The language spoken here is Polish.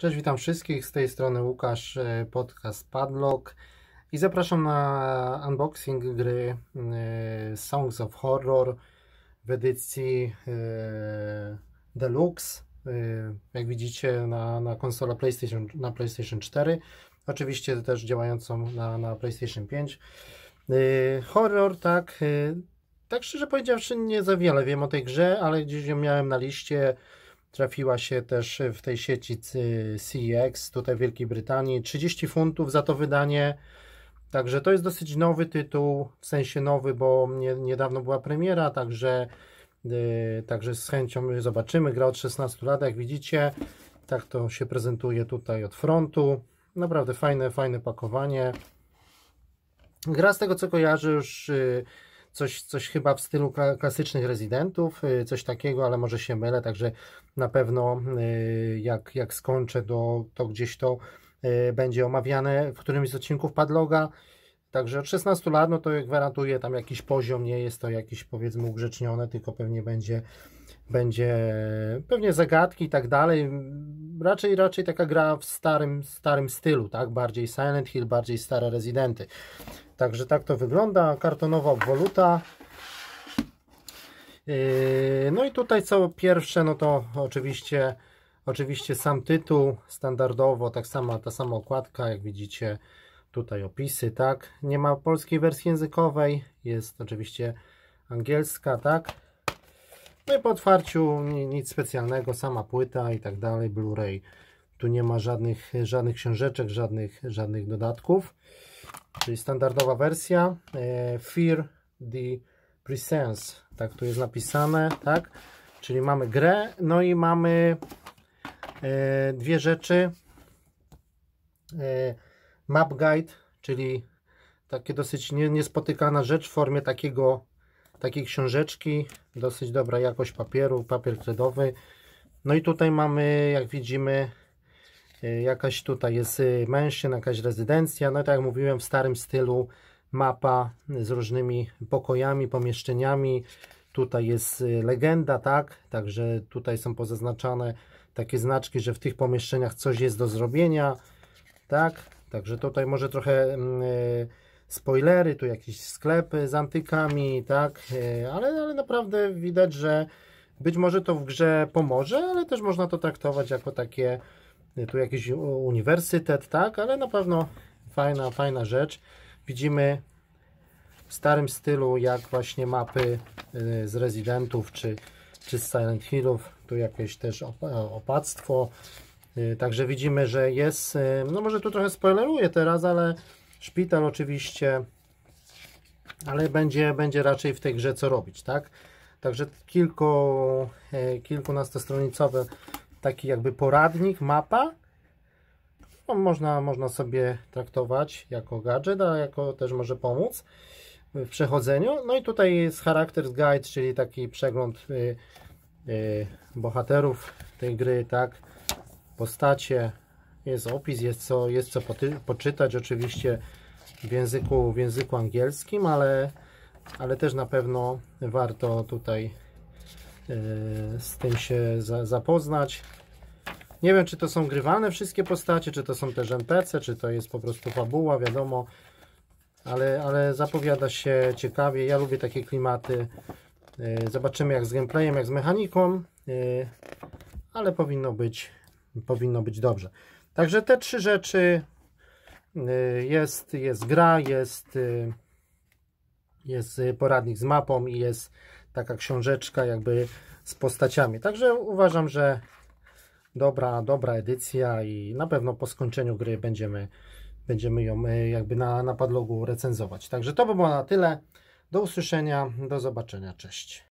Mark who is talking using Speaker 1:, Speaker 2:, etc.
Speaker 1: Cześć, witam wszystkich. Z tej strony Łukasz, e, podcast Padlock i zapraszam na unboxing gry e, Songs of Horror w edycji e, Deluxe. Jak widzicie na, na konsolę PlayStation, na PlayStation 4. Oczywiście też działającą na, na PlayStation 5. Horror, tak. Tak szczerze powiedziawszy, nie za wiele wiem o tej grze, ale gdzieś ją miałem na liście Trafiła się też w tej sieci CEX, tutaj w Wielkiej Brytanii. 30 funtów za to wydanie. Także to jest dosyć nowy tytuł, w sensie nowy, bo nie, niedawno była premiera, także, yy, także z chęcią zobaczymy. Gra od 16 lat, jak widzicie. Tak to się prezentuje tutaj od frontu. Naprawdę fajne, fajne pakowanie. Gra z tego co kojarzę już... Yy, coś, coś chyba w stylu klasycznych rezydentów, y, coś takiego, ale może się mylę, także na pewno y, jak, jak skończę, to, to gdzieś to y, będzie omawiane w którymś z odcinków Padloga. Także od 16 lat, no to gwarantuję tam jakiś poziom, nie jest to jakiś powiedzmy ugrzecznione, tylko pewnie będzie, będzie pewnie zagadki i tak dalej. Raczej, raczej taka gra w starym, starym stylu, tak? Bardziej Silent Hill, bardziej stare rezydenty. Także tak to wygląda, kartonowa obwoluta. Yy, no i tutaj co pierwsze, no to oczywiście, oczywiście sam tytuł standardowo, tak sama, ta sama okładka, jak widzicie, tutaj opisy, tak. Nie ma polskiej wersji językowej, jest oczywiście angielska, tak. No i po otwarciu nic specjalnego, sama płyta i tak dalej, Blu-ray. Tu nie ma żadnych, żadnych książeczek, żadnych, żadnych dodatków czyli standardowa wersja e, Fear the Presence, tak tu jest napisane, tak? Czyli mamy grę, no i mamy e, dwie rzeczy. E, map Guide, czyli takie dosyć niespotykana rzecz w formie takiego takiej książeczki, dosyć dobra jakość papieru, papier kredowy. No i tutaj mamy, jak widzimy, Y, jakaś tutaj jest y, mężczyzna, jakaś rezydencja. No i tak jak mówiłem, w starym stylu mapa z różnymi pokojami, pomieszczeniami. Tutaj jest y, legenda, tak? Także tutaj są pozaznaczane takie znaczki, że w tych pomieszczeniach coś jest do zrobienia, tak? Także tutaj może trochę yy, spoilery, tu jakieś sklepy z antykami, tak? Yy, ale, ale naprawdę widać, że być może to w grze pomoże, ale też można to traktować jako takie tu jakiś uniwersytet, tak, ale na pewno fajna, fajna rzecz. Widzimy w starym stylu, jak właśnie mapy y, z rezydentów czy, czy z Silent Hillów, tu jakieś też opactwo. Y, także widzimy, że jest, y, no może tu trochę spoileruję teraz, ale szpital oczywiście, ale będzie, będzie raczej w tej grze co robić, tak? Także kilku, kilkunastostronicowe taki jakby poradnik, mapa. No, można, można sobie traktować jako gadżet, a jako też może pomóc w przechodzeniu. No i tutaj jest Characters Guide, czyli taki przegląd y, y, bohaterów tej gry, tak, postacie, jest opis, jest co, jest co poczytać oczywiście w języku, w języku angielskim, ale, ale też na pewno warto tutaj E, z tym się za, zapoznać. Nie wiem, czy to są grywalne wszystkie postacie, czy to są też NPC, czy to jest po prostu fabuła, wiadomo. Ale, ale zapowiada się ciekawie. Ja lubię takie klimaty. E, zobaczymy jak z gameplayem, jak z mechaniką. E, ale powinno być, powinno być dobrze. Także te trzy rzeczy. Jest, jest gra, jest, jest poradnik z mapą i jest taka książeczka jakby z postaciami. Także uważam, że dobra, dobra edycja i na pewno po skończeniu gry będziemy, będziemy ją e, jakby na, na padlogu recenzować. Także to by było na tyle. Do usłyszenia, do zobaczenia, cześć.